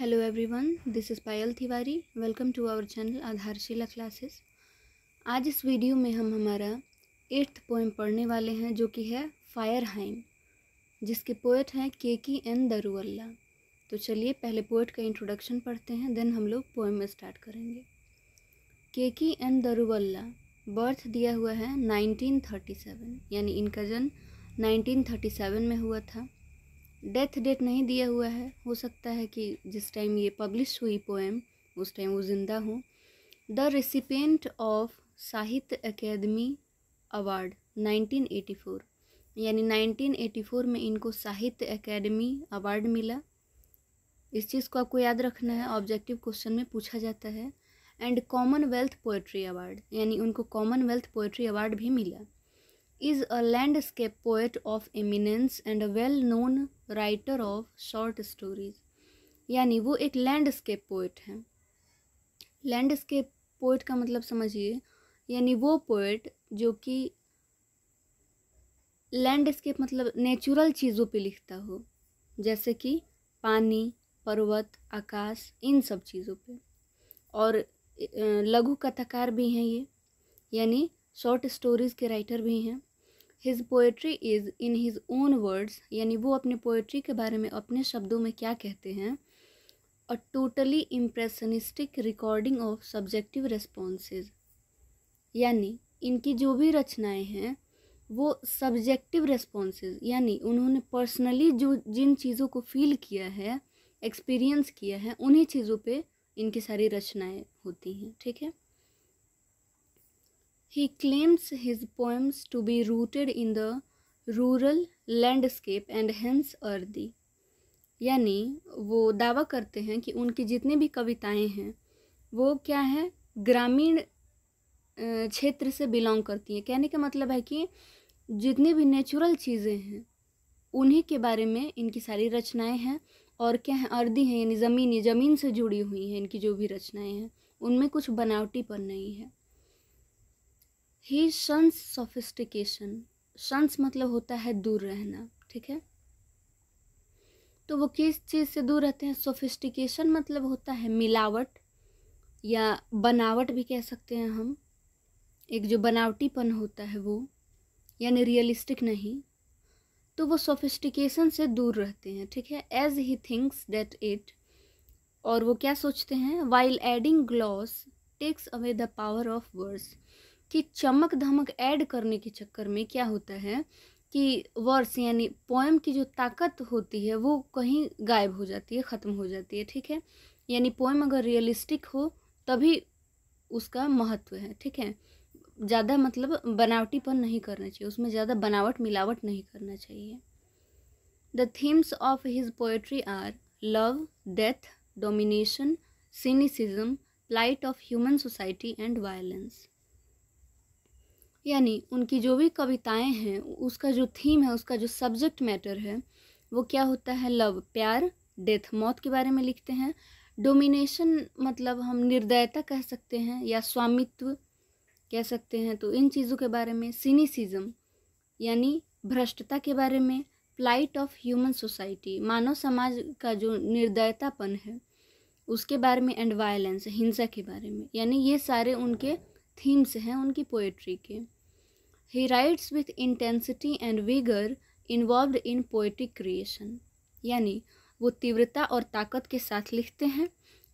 Hello everyone this is Payal Tiwari welcome to our channel Aadharshila classes आज इस video में हम हमारा एट्थ पोएम पढ़ने वाले हैं जो कि है फायर हाइम जिसके पोएट हैं के की एन दरुअल्ला तो चलिए पहले पोएट का इंट्रोडक्शन पढ़ते हैं देन हम लोग पोएम में स्टार्ट करेंगे के की एन दरुअल्ला बर्थ दिया हुआ है नाइनटीन यानी इनका जन्म नाइनटीन में हुआ था डेथ डेट नहीं दिया हुआ है हो सकता है कि जिस टाइम ये पब्लिश हुई पोएम उस टाइम वो ज़िंदा हो द रेसिपेंट ऑफ साहित्य अकेदमी अवार्ड 1984 यानी 1984 में इनको साहित्य अकेडमी अवार्ड मिला इस चीज़ को आपको याद रखना है ऑब्जेक्टिव क्वेश्चन में पूछा जाता है एंड कॉमनवेल्थ पोइट्री अवार्ड यानी उनको कॉमनवेल्थ पोइट्री अवार्ड भी मिला is a landscape poet of eminence and a well known writer of short stories यानी वो एक लैंडस्केप पोइट है लैंडस्केप पोइट का मतलब समझिए यानी वो पोइट जो कि लैंडस्केप मतलब नेचुरल चीज़ों पे लिखता हो जैसे कि पानी पर्वत आकाश इन सब चीज़ों पे और लघु कथाकार भी हैं ये यानी शॉर्ट स्टोरीज़ के राइटर भी हैं his poetry is in his own words यानी वो अपने पोएट्री के बारे में अपने शब्दों में क्या कहते हैं a totally impressionistic recording of subjective responses यानी इनकी जो भी रचनाएं हैं वो सब्जेक्टिव रेस्पॉन्सेज यानी उन्होंने पर्सनली जो जिन चीज़ों को फील किया है एक्सपीरियंस किया है उन्हीं चीज़ों पे इनकी सारी रचनाएं होती हैं ठीक है He claims his poems to be rooted in the rural landscape and hence earthy. यानी वो दावा करते हैं कि उनकी जितनी भी कविताएं हैं वो क्या है ग्रामीण क्षेत्र से बिलोंग करती हैं कहने का मतलब है कि जितनी भी नेचुरल चीज़ें हैं उन्हीं के बारे में इनकी सारी रचनाएं हैं और क्या है अर्दी हैं यानी ज़मीनी ज़मीन से जुड़ी हुई हैं इनकी जो भी रचनाएं हैं उनमें कुछ बनावटीपन नहीं है ही शंस सोफिस्टिकेशन शंस मतलब होता है दूर रहना ठीक है तो वो किस चीज़ से दूर रहते हैं सोफिस्टिकेशन मतलब होता है मिलावट या बनावट भी कह सकते हैं हम एक जो बनावटीपन होता है वो यानी रियलिस्टिक नहीं तो वो सोफिस्टिकेशन से दूर रहते हैं ठीक है as he thinks that it और वो क्या सोचते हैं while adding gloss takes away the power of words कि चमक धमक ऐड करने के चक्कर में क्या होता है कि वर्स यानी पोएम की जो ताकत होती है वो कहीं गायब हो जाती है ख़त्म हो जाती है ठीक है यानी पोएम अगर रियलिस्टिक हो तभी उसका महत्व है ठीक है ज़्यादा मतलब बनावटीपन नहीं करना चाहिए उसमें ज़्यादा बनावट मिलावट नहीं करना चाहिए the themes of his poetry are love death domination cynicism plight of human society and violence यानी उनकी जो भी कविताएं हैं उसका जो थीम है उसका जो सब्जेक्ट मैटर है वो क्या होता है लव प्यार डेथ मौत के बारे में लिखते हैं डोमिनेशन मतलब हम निर्दयता कह सकते हैं या स्वामित्व कह सकते हैं तो इन चीज़ों के बारे में सीनीसिज्म यानी भ्रष्टता के बारे में प्लाइट ऑफ ह्यूमन सोसाइटी मानव समाज का जो निर्दयतापन है उसके बारे में एंड वायलेंस हिंसा के बारे में यानी ये सारे उनके थीम्स हैं उनकी पोएट्री के he writes with intensity and vigour involve in poetic creation यानी वो तीव्रता और ताकत के साथ लिखते हैं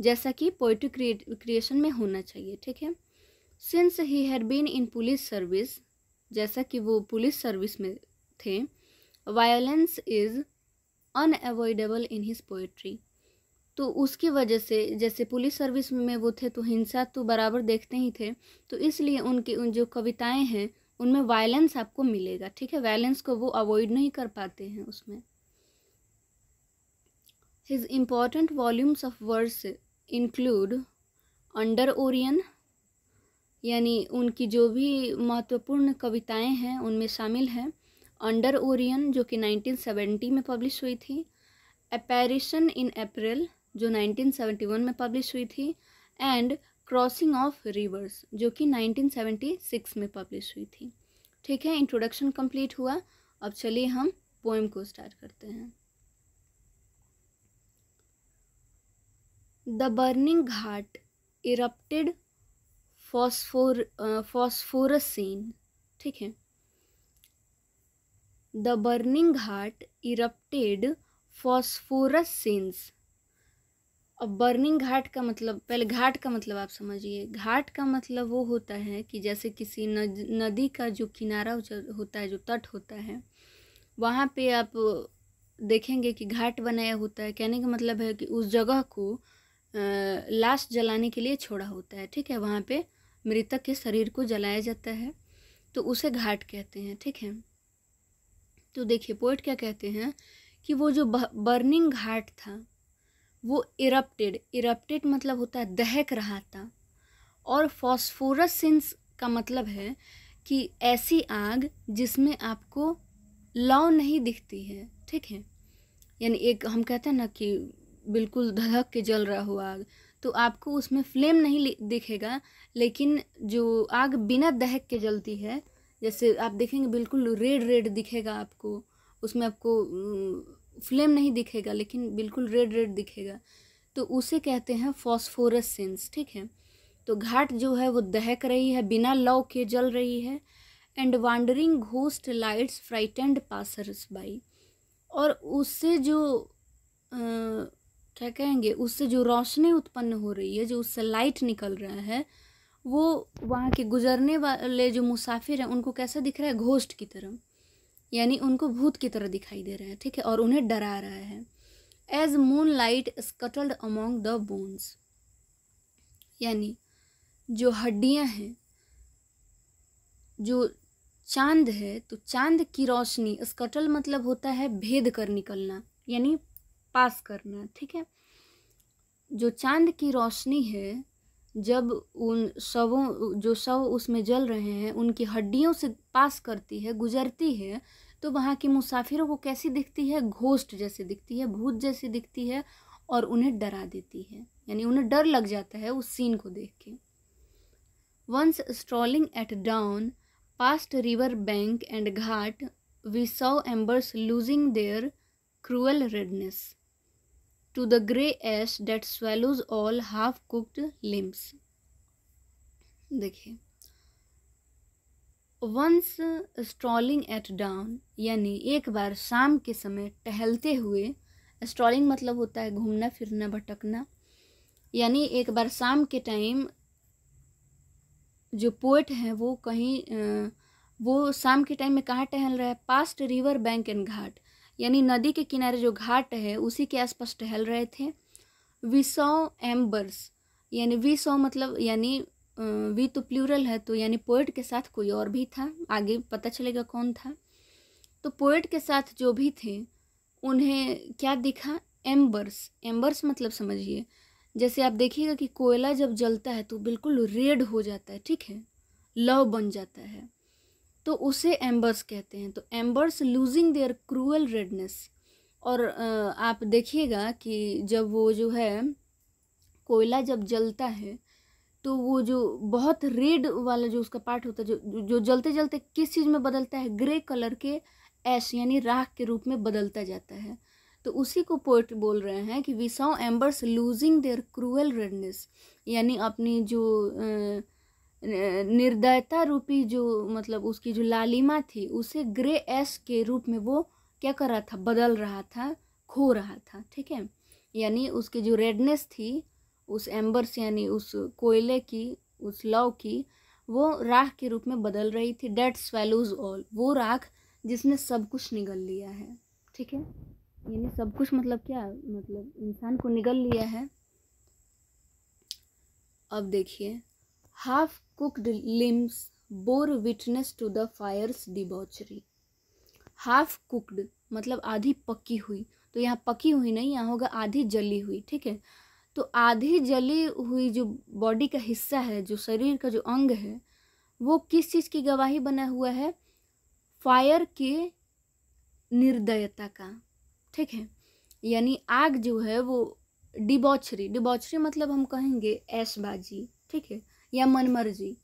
जैसा कि पोइट्री क्रिएशन में होना चाहिए ठीक है since he had been in police service जैसा कि वो पुलिस सर्विस में थे violence is unavoidable in his poetry तो उसकी वजह से जैसे पुलिस सर्विस में वो थे तो हिंसा तो बराबर देखते ही थे तो इसलिए उनकी उन जो कविताएं हैं उनमें वायलेंस आपको मिलेगा ठीक है वायलेंस को वो अवॉइड नहीं कर पाते हैं उसमें his important volumes of words include under Orion यानी उनकी जो भी महत्वपूर्ण कविताएं हैं उनमें शामिल हैं अंडर ओरियन जो कि 1970 में पब्लिश हुई थी अपेरिशन इन अप्रैल जो 1971 में पब्लिश हुई थी एंड क्रॉसिंग ऑफ रिवर्स जो कि 1976 में पब्लिश हुई थी ठीक है इंट्रोडक्शन कंप्लीट हुआ अब चलिए हम पोएम को स्टार्ट करते हैं the burning ghat erupted phosphor phosphorus scene ठीक है the burning ghat erupted phosphorus scenes अब बर्निंग घाट का मतलब पहले घाट का मतलब आप समझिए घाट का मतलब वो होता है कि जैसे किसी नदी का जो किनारा होता है जो तट होता है वहाँ पे आप देखेंगे कि घाट बनाया होता है कहने का मतलब है कि उस जगह को लाश जलाने के लिए छोड़ा होता है ठीक है वहाँ पे मृतक के शरीर को जलाया जाता है तो उसे घाट कहते हैं ठीक है तो देखिए पोइट क्या कहते हैं कि वो जो बर्निंग घाट था वो इरप्टेड इरप्टेड मतलब होता है दहक रहा था और फॉस्फोरसेंस का मतलब है कि ऐसी आग जिसमें आपको लौ नहीं दिखती है ठीक है यानी एक हम कहते हैं ना कि बिल्कुल धधक के जल रहा हो आग तो आपको उसमें फ्लेम नहीं दिखेगा लेकिन जो आग बिना दहक के जलती है जैसे आप देखेंगे बिल्कुल रेड रेड दिखेगा आपको उसमें आपको फ्लेम नहीं दिखेगा लेकिन बिल्कुल रेड रेड दिखेगा तो उसे कहते हैं फॉस्फोरस सेंस ठीक है तो घाट जो है वो दहक रही है बिना लव के जल रही है and wandering ghost lights frightened passers by और उससे जो आ, क्या कहेंगे उससे जो रोशनी उत्पन्न हो रही है जो उससे लाइट निकल रहा है वो वहाँ के गुजरने वाले जो मुसाफिर हैं उनको कैसा दिख रहा है घोस्ट की तरह यानी उनको भूत की तरह दिखाई दे रहा है ठीक है और उन्हें डरा रहा है as moonlight scuttled among the bones यानी जो हड्डियां हैं जो चांद है तो चांद की रोशनी स्कटल मतलब होता है भेद कर निकलना यानी पास करना ठीक है जो चांद की रोशनी है जब उन शवों जो शव उसमें जल रहे हैं उनकी हड्डियों से पास करती है गुजरती है तो वहाँ के मुसाफिरों को कैसी दिखती है घोस्ट जैसे दिखती है भूत जैसी दिखती है और उन्हें डरा देती है यानी उन्हें डर लग जाता है उस सीन को देख के once strolling at dawn past river bank and ghat we saw embers losing their cruel redness to the grey ash that swallows all half cooked limbs देखिए वंस स्ट्रॉलिंग एट डाउन यानी एक बार शाम के समय टहलते हुए स्ट्रॉलिंग मतलब होता है घूमना फिरना भटकना यानी एक बार शाम के टाइम जो पोइट हैं वो कहीं वो शाम के टाइम में कहाँ टहल रहा है past river bank and ghat यानी नदी के किनारे जो घाट है उसी के आसपास टहल रहे थे वी सौ एम्बर्स यानी वी सौ मतलब यानी वी तो प्लूरल है तो यानी पोइट के साथ कोई और भी था आगे पता चलेगा कौन था तो पोइट के साथ जो भी थे उन्हें क्या दिखा एम्बर्स एम्बर्स मतलब समझिए जैसे आप देखिएगा कि कोयला जब जलता है तो बिल्कुल रेड हो जाता है ठीक है लव बन जाता है तो उसे एम्बर्स कहते हैं तो embers losing their cruel redness और आप देखिएगा कि जब वो जो है कोयला जब जलता है तो वो जो बहुत रेड वाला जो उसका पार्ट होता है जो जो जलते जलते किस चीज़ में बदलता है ग्रे कलर के ऐश यानी राख के रूप में बदलता जाता है तो उसी को पोइट बोल रहे हैं कि we saw embers losing their cruel redness यानी अपनी जो निर्दयता रूपी जो मतलब उसकी जो लालिमा थी उसे ग्रे एस के रूप में वो क्या कर रहा था बदल रहा था खो रहा था ठीक है यानी उसकी जो रेडनेस थी उस एम्बर्स यानी उस कोयले की उस लव की वो राख के रूप में बदल रही थी डेट स्वेलोज ऑल वो राख जिसने सब कुछ निगल लिया है ठीक है यानी सब कुछ मतलब क्या मतलब इंसान को निगल लिया है अब देखिए half cooked limbs bore witness to the fire's debauchery half cooked मतलब आधी पकी हुई तो यहाँ पकी हुई नहीं यहाँ होगा आधी जली हुई ठीक है तो आधी जली हुई जो बॉडी का हिस्सा है जो शरीर का जो अंग है वो किस चीज़ की गवाही बना हुआ है फायर के निर्दयता का ठीक है यानी आग जो है वो डिबॉचरी डिबॉचरी मतलब हम कहेंगे ऐशबाजी ठीक है या मनमर्जी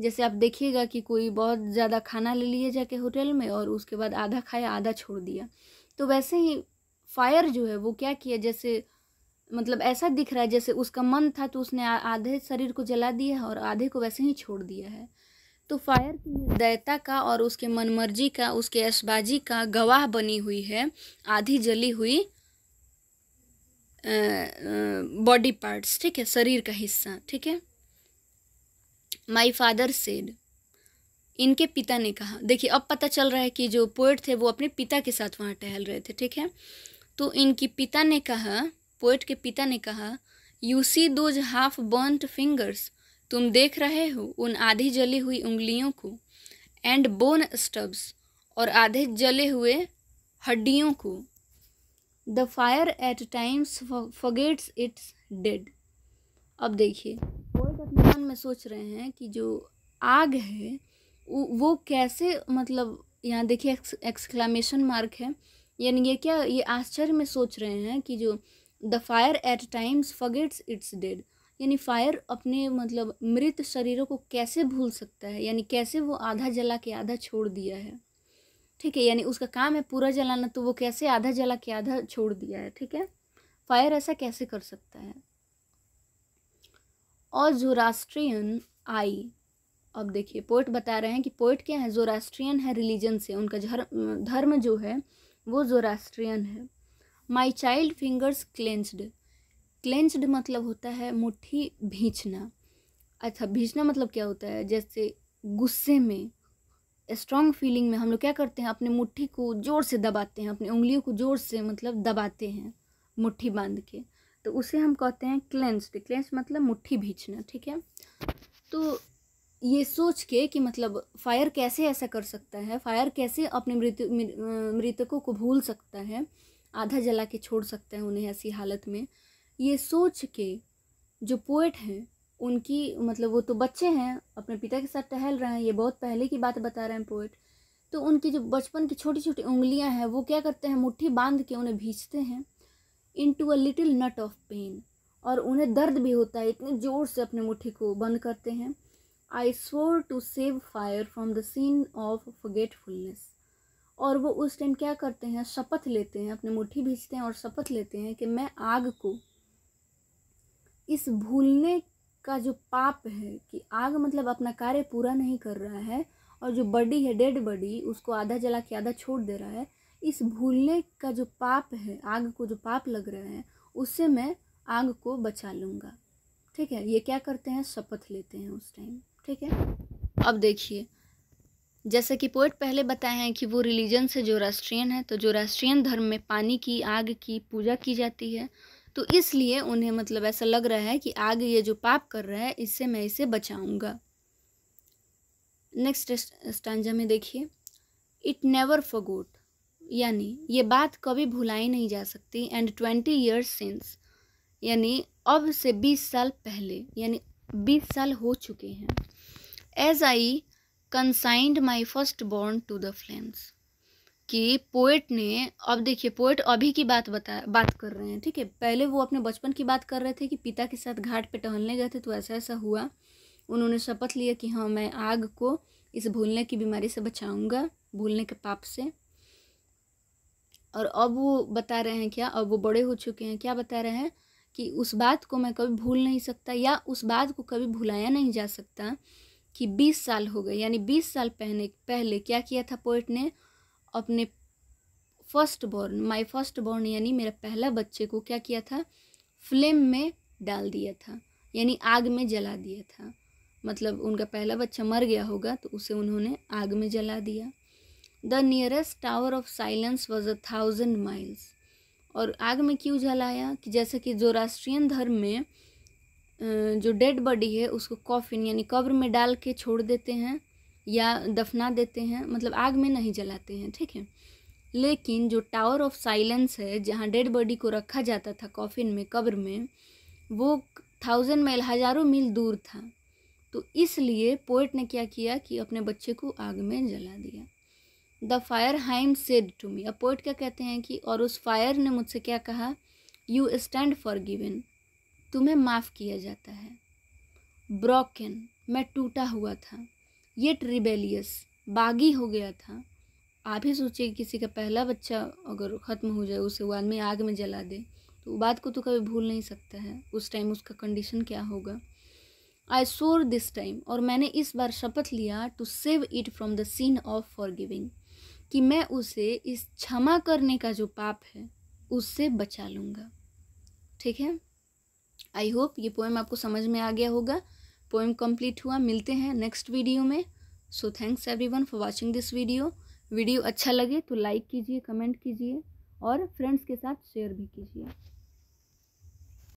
जैसे आप देखिएगा कि कोई बहुत ज़्यादा खाना ले लिए जाके होटल में और उसके बाद आधा खाया आधा छोड़ दिया तो वैसे ही फायर जो है वो क्या किया जैसे मतलब ऐसा दिख रहा है जैसे उसका मन था तो उसने आधे शरीर को जला दिया है और आधे को वैसे ही छोड़ दिया है तो फायर की निर्दयता का और उसके मनमर्जी का उसके ऐशबाजी का गवाह बनी हुई है आधी जली हुई बॉडी पार्ट्स ठीक है शरीर का हिस्सा ठीक है माई फादर सेड इनके पिता ने कहा देखिए अब पता चल रहा है कि जो पोएट थे वो अपने पिता के साथ वहाँ टहल रहे थे ठीक है तो इनकी पिता ने कहा पोइट के पिता ने कहा you see those half burnt fingers तुम देख रहे हो उन आधी जली हुई उंगलियों को एंड बोन स्टब्स और आधे जले हुए हड्डियों को the fire at times forgets it's dead अब देखिए पोइट अपने मन में सोच रहे हैं कि जो आग है वो कैसे मतलब यहाँ देखिए एक्सक्लामेशन मार्क है यानी ये क्या ये आश्चर्य में सोच रहे हैं कि जो the fire at times forgets it's dead यानी फायर अपने मतलब मृत शरीरों को कैसे भूल सकता है यानी कैसे वो आधा जला के आधा छोड़ दिया है ठीक है यानी उसका काम है पूरा जलाना तो वो कैसे आधा जला के आधा छोड़ दिया है ठीक है फायर ऐसा कैसे कर सकता है और जोरास्ट्रियन आई अब देखिए पोइट बता रहे हैं कि पोइट क्या है जोरास्ट्रियन है रिलीजन से उनका धर्म धर्म जो है वो जोरास्ट्रियन है my child fingers cleansed cleansed मतलब होता है मुट्ठी भींचना अच्छा भींचना मतलब क्या होता है जैसे गुस्से में स्ट्रॉन्ग फीलिंग में हम लोग क्या करते हैं अपने मुट्ठी को ज़ोर से दबाते हैं अपने उंगलियों को ज़ोर से मतलब दबाते हैं मुट्ठी बांध के तो उसे हम कहते हैं क्लेंस्ड क्लेंस मतलब मुट्ठी भींचना ठीक है तो ये सोच के कि मतलब फायर कैसे ऐसा कर सकता है फायर कैसे अपने मृत मृतकों को भूल सकता है आधा जला के छोड़ सकते हैं उन्हें ऐसी हालत में ये सोच के जो पोएट हैं उनकी मतलब वो तो बच्चे हैं अपने पिता के साथ टहल रहे हैं ये बहुत पहले की बात बता रहे हैं पोएट तो उनकी जो बचपन की छोटी छोटी उंगलियां हैं वो क्या करते हैं मुट्ठी बांध के उन्हें भींचते हैं into a little knot of pain और उन्हें दर्द भी होता है इतने ज़ोर से अपने मुट्ठी को बंद करते हैं I swore to save fire from the scene of forgetfulness और वो उस टाइम क्या करते हैं शपथ लेते हैं अपने मुट्ठी भीजते हैं और शपथ लेते हैं कि मैं आग को इस भूलने का जो पाप है कि आग मतलब अपना कार्य पूरा नहीं कर रहा है और जो बडी है डेड बॉडी उसको आधा जला के आधा छोड़ दे रहा है इस भूलने का जो पाप है आग को जो पाप लग रहा है उससे मैं आग को बचा लूँगा ठीक है ये क्या करते हैं शपथ लेते हैं उस टाइम ठीक है अब देखिए जैसा कि पोइट पहले बताए हैं कि वो रिलीजन से जो राष्ट्रियन है तो जो राष्ट्रियन धर्म में पानी की आग की पूजा की जाती है तो इसलिए उन्हें मतलब ऐसा लग रहा है कि आग ये जो पाप कर रहा है इससे मैं इसे बचाऊंगा नेक्स्ट स्टांजा में देखिए इट नेवर फगोट यानी ये बात कभी भुलाई नहीं जा सकती एंड ट्वेंटी ईयर्स सिंस यानी अब से बीस साल पहले यानी बीस साल हो चुके हैं as I consigned my first born to the flames कि पोएट ने अब देखिए पोएट अभी की बात बता बात कर रहे हैं ठीक है पहले वो अपने बचपन की बात कर रहे थे कि पिता के साथ घाट पे टहलने गए थे तो ऐसा ऐसा हुआ उन्होंने शपथ लिया कि हाँ मैं आग को इस भूलने की बीमारी से बचाऊंगा भूलने के पाप से और अब वो बता रहे हैं क्या अब वो बड़े हो चुके हैं क्या बता रहे हैं कि उस बात को मैं कभी भूल नहीं सकता या उस बात को कभी भुलाया नहीं जा सकता कि 20 साल हो गए यानी 20 साल पहले पहले क्या किया था पोइट ने अपने first born my first born यानी मेरा पहला बच्चे को क्या किया था फ्लेम में डाल दिया था यानी आग में जला दिया था मतलब उनका पहला बच्चा मर गया होगा तो उसे उन्होंने आग में जला दिया the nearest tower of silence was a thousand miles और आग में क्यों जलाया कि जैसे कि जो राष्ट्रीय धर्म में जो डेड बॉडी है उसको कॉफिन यानी कब्र में डाल के छोड़ देते हैं या दफना देते हैं मतलब आग में नहीं जलाते हैं ठीक है लेकिन जो टावर ऑफ साइलेंस है जहाँ डेड बॉडी को रखा जाता था कॉफिन में कब्र में वो थाउजेंड मील हज़ारों मील दूर था तो इसलिए पोइट ने क्या किया कि अपने बच्चे को आग में जला दिया the fire hymn said to me अब पोइट क्या कहते हैं कि और उस फायर ने मुझसे क्या कहा यू स्टैंड फॉर गिवन तुम्हें माफ़ किया जाता है ब्रोकन मैं टूटा हुआ था ये ट्रिबेलियस बागी हो गया था आप ही सोचिए किसी का पहला बच्चा अगर ख़त्म हो जाए उसे वो आदमी आग में जला दे तो बात को तो कभी भूल नहीं सकता है उस टाइम उसका कंडीशन क्या होगा आई सोर दिस टाइम और मैंने इस बार शपथ लिया to save it from the scene of forgiving कि मैं उसे इस क्षमा करने का जो पाप है उससे बचा लूँगा ठीक है आई होप ये पोएम आपको समझ में आ गया होगा पोएम कंप्लीट हुआ मिलते हैं नेक्स्ट वीडियो में so thanks everyone for watching this video video अच्छा लगे तो लाइक कीजिए कमेंट कीजिए और फ्रेंड्स के साथ शेयर भी कीजिए